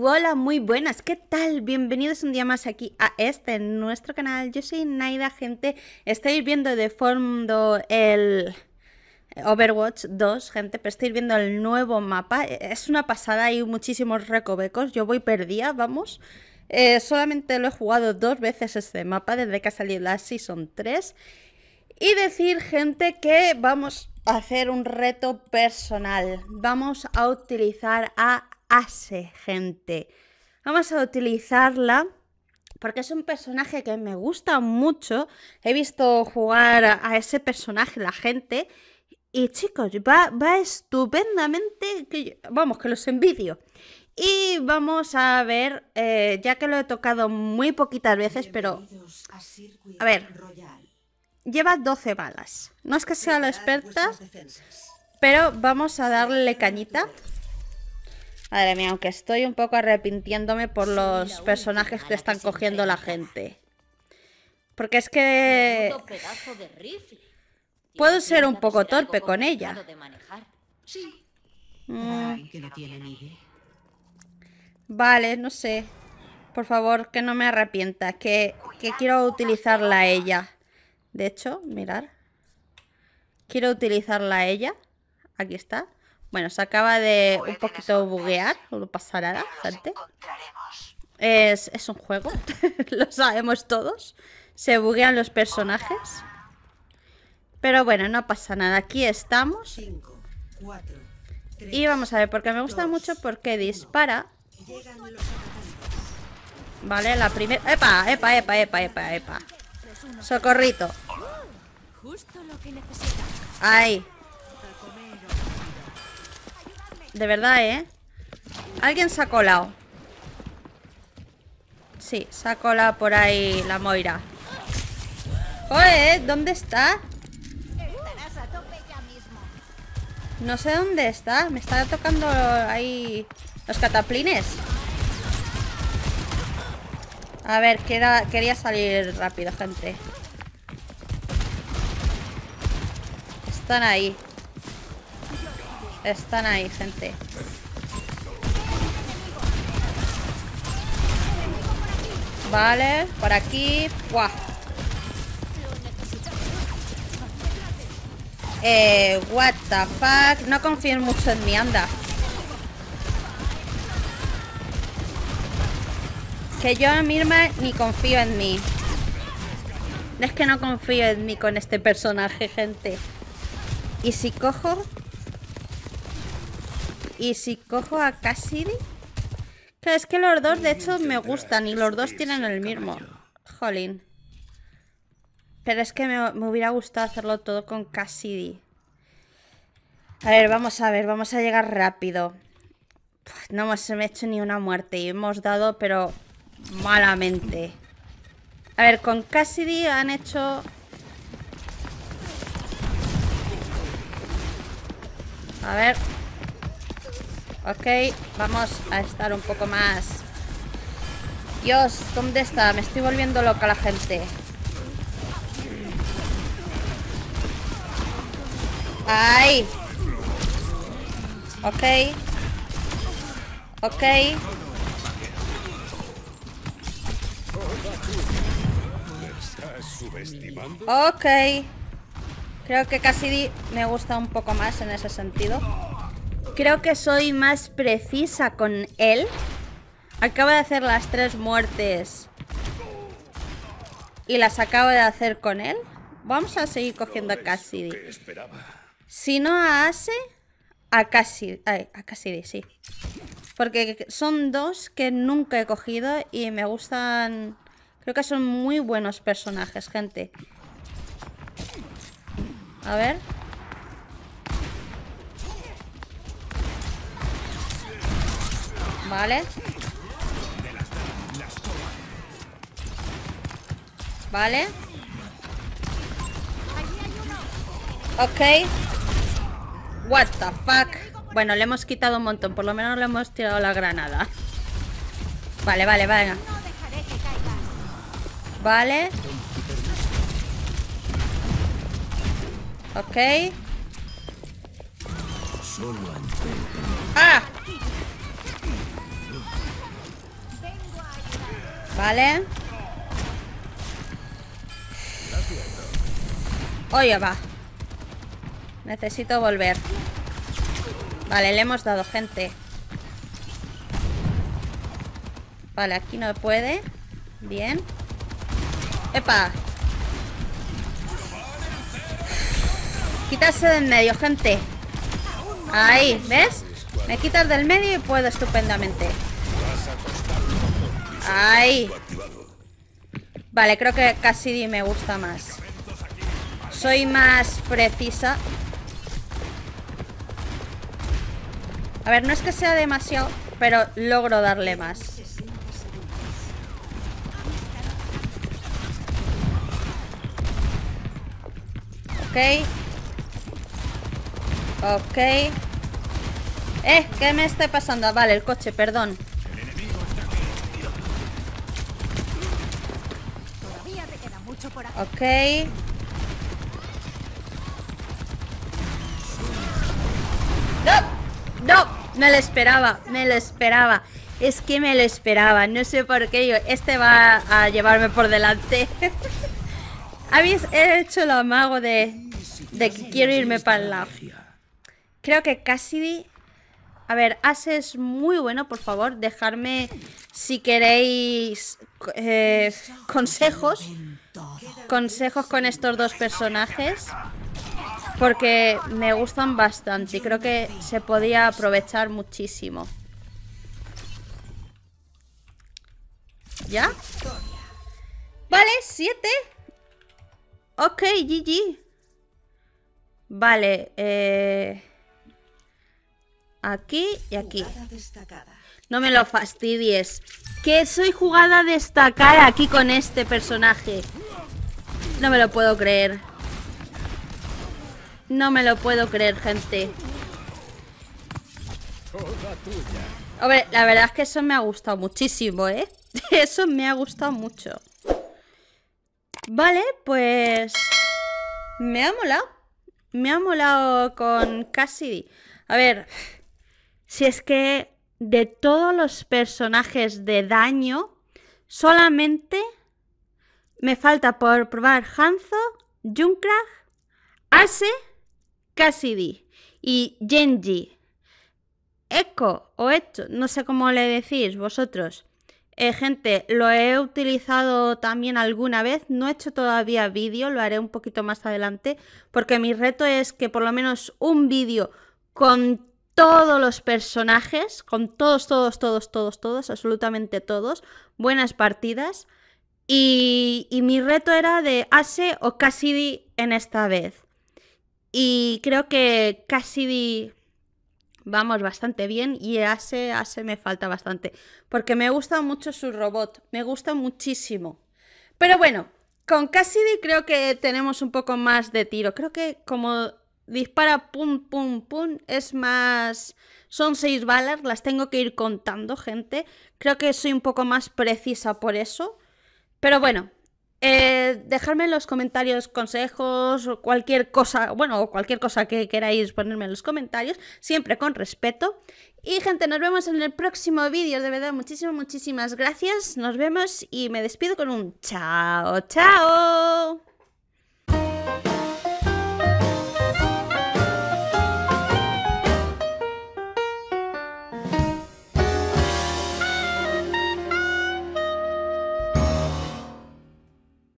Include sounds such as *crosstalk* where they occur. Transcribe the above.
Hola, muy buenas, ¿qué tal? Bienvenidos un día más aquí a este, nuestro canal. Yo soy Naida, gente. Estáis viendo de fondo el Overwatch 2, gente, pero estáis viendo el nuevo mapa. E, es una pasada, hay muchísimos recovecos. Yo voy perdida, vamos. Eh, solamente lo he jugado dos veces este mapa desde que ha salido la Season 3. Y decir, gente, que vamos a hacer un reto personal. Vamos a utilizar a hace gente. Vamos a utilizarla porque es un personaje que me gusta mucho. He visto jugar a ese personaje la gente. Y chicos, va, va estupendamente. vamos, que los envidio. Y vamos a ver, eh, ya que lo he tocado muy poquitas veces, pero... A ver. Lleva 12 balas. No es que sea la experta, pero vamos a darle cañita. Madre mía, aunque estoy un poco arrepintiéndome por los personajes que están cogiendo la gente. Porque es que... Puedo ser un poco torpe con ella. Vale, no sé. Por favor, que no me arrepienta. Que, quiero utilizarla a ella. De hecho, mirar. Quiero utilizarla a ella. Aquí está. Bueno, se acaba de un poquito buguear o nada, nada, es, es un juego, *laughs* lo sabemos todos. Se buguean los personajes. Pero bueno, no pasa nada. Aquí estamos. y vamos a ver, porque me gusta mucho porque dispara. Vale, la primera... ¡Epa! ¡Epa, epa, epa, epa, epa! ¡Socorrito! ¡Ay! De verdad, ¿eh? Alguien se ha colado Sí, se ha colado por ahí la Moira Joder, ¿dónde está? No sé dónde está Me está tocando ahí Los cataplines A ver, quería salir rápido, gente Están ahí están ahí, gente. Vale, por aquí. Eh, what the fuck. No confíen mucho en mí, anda. Que yo misma ni confío en mí. Es que no confío en mí con este personaje, gente. Y si cojo y si cojo a Cassidy... Claro, es que los dos de hecho me gustan y los dos tienen el mismo. Jolín. Pero es que me, hubiera gustado hacerlo todo con Cassidy. A ver, vamos a ver, vamos a llegar rápido. no hemos hecho ni una muerte y hemos dado, pero malamente. A ver, con Cassidy han hecho... A ver, Ok, vamos a estar un poco más... Dios, ¿dónde está? Me estoy volviendo loca la gente. ¡Ay! Ok. Ok. Ok. Creo que casi me gusta un poco más en ese sentido. Creo que soy más precisa con él. Acabo de hacer las tres muertes. Y las acabo de hacer con él. Vamos a seguir cogiendo a Cassidy. Si no a Ase, a Cassidy. Ay, a Cassidy, sí. Porque son dos que nunca he cogido y me gustan... Creo que son muy buenos personajes, gente. A ver. Vale. Vale. Ok. What the fuck. Bueno, le hemos quitado un montón. Por lo menos le hemos tirado la granada. Vale, vale, vale. Vale. Ok. ¡Ah! Vale Oye, va Necesito volver Vale, le hemos dado, gente Vale, aquí no puede Bien ¡Epa! Quitarse del medio, gente Ahí, ¿ves? Me quitas del medio y puedo estupendamente Ay. Vale, creo que Cassidy me gusta más. Soy más precisa. A ver, no es que sea demasiado, pero logro darle más. Ok. Ok. Eh, ¿qué me está pasando? Ah, vale, el coche, perdón. Ok. ¡No! ¡No! Me lo esperaba, me lo esperaba. Es que me lo esperaba. No sé por qué yo. Este va a llevarme por delante. *laughs* Habéis hecho lo amago de, que quiero irme para el lado. Creo que Cassidy... A ver, Ace es muy bueno, por favor. Dejarme, si queréis, eh, consejos consejos con estos dos personajes porque me gustan bastante y creo que se podía aprovechar muchísimo. ¿Ya? Vale, 7. Ok, GG. Vale, eh, Aquí y aquí. No me lo fastidies. Que soy jugada destacada aquí con este personaje. No me lo puedo creer. No me lo puedo creer, gente. Hombre, la verdad es que eso me ha gustado muchísimo, ¿eh? *laughs* Eso me ha gustado mucho. Vale, pues... Me ha molado. Me ha molado con Cassidy. A ver, si es que de todos los personajes de daño, solamente me falta por probar Hanzo, Junkrat, Ase, Cassidy y Genji. Echo o Echo, no sé cómo le decís vosotros. Eh, gente, lo he utilizado también alguna vez, no he hecho todavía vídeo, lo haré un poquito más adelante, porque mi reto es que por lo menos un vídeo con todos los personajes, con todos, todos, todos, todos, todos, absolutamente todos, buenas partidas, y, mi reto era de Ase o Cassidy en esta vez. Y creo que Cassidy vamos bastante bien y Ase, Ase me falta bastante. Porque me gusta mucho su robot, me gusta muchísimo. Pero bueno, con Cassidy creo que tenemos un poco más de tiro. Creo que como dispara pum, pum, pum, es más... Son seis balas, las tengo que ir contando, gente. Creo que soy un poco más precisa por eso. Pero bueno, eh, dejadme en los comentarios consejos o cualquier cosa, bueno, cualquier cosa que queráis ponerme en los comentarios, siempre con respeto. Y gente, nos vemos en el próximo vídeo, de verdad, muchísimas, muchísimas gracias, nos vemos y me despido con un chao, chao.